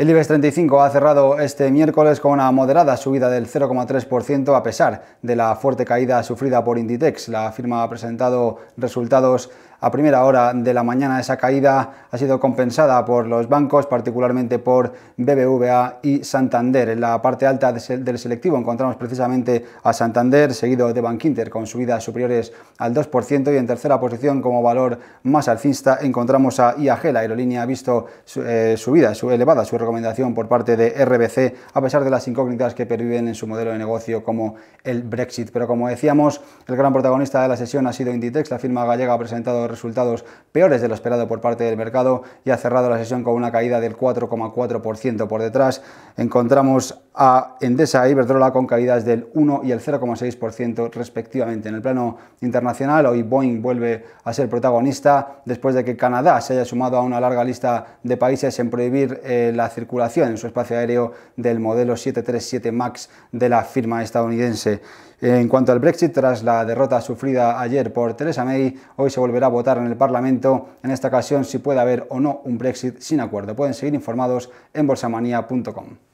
El IBEX 35 ha cerrado este miércoles con una moderada subida del 0,3% a pesar de la fuerte caída sufrida por Inditex. La firma ha presentado resultados a primera hora de la mañana. Esa caída ha sido compensada por los bancos, particularmente por BBVA y Santander. En la parte alta del selectivo encontramos precisamente a Santander, seguido de Bankinter, con subidas superiores al 2%. Y en tercera posición, como valor más alcista, encontramos a IAG. La aerolínea ha visto su eh, subida, su, elevada su recomendación por parte de RBC, a pesar de las incógnitas que perviven en su modelo de negocio como el Brexit. Pero como decíamos, el gran protagonista de la sesión ha sido Inditex. La firma gallega ha presentado resultados peores de lo esperado por parte del mercado y ha cerrado la sesión con una caída del 4,4% por detrás. Encontramos a Endesa e Iberdrola con caídas del 1 y el 0,6% respectivamente. En el plano internacional, hoy Boeing vuelve a ser protagonista después de que Canadá se haya sumado a una larga lista de países en prohibir eh, la circulación en su espacio aéreo del modelo 737 MAX de la firma estadounidense. En cuanto al Brexit, tras la derrota sufrida ayer por Theresa May, hoy se volverá a votar en el Parlamento, en esta ocasión si puede haber o no un Brexit sin acuerdo. Pueden seguir informados en bolsamanía.com.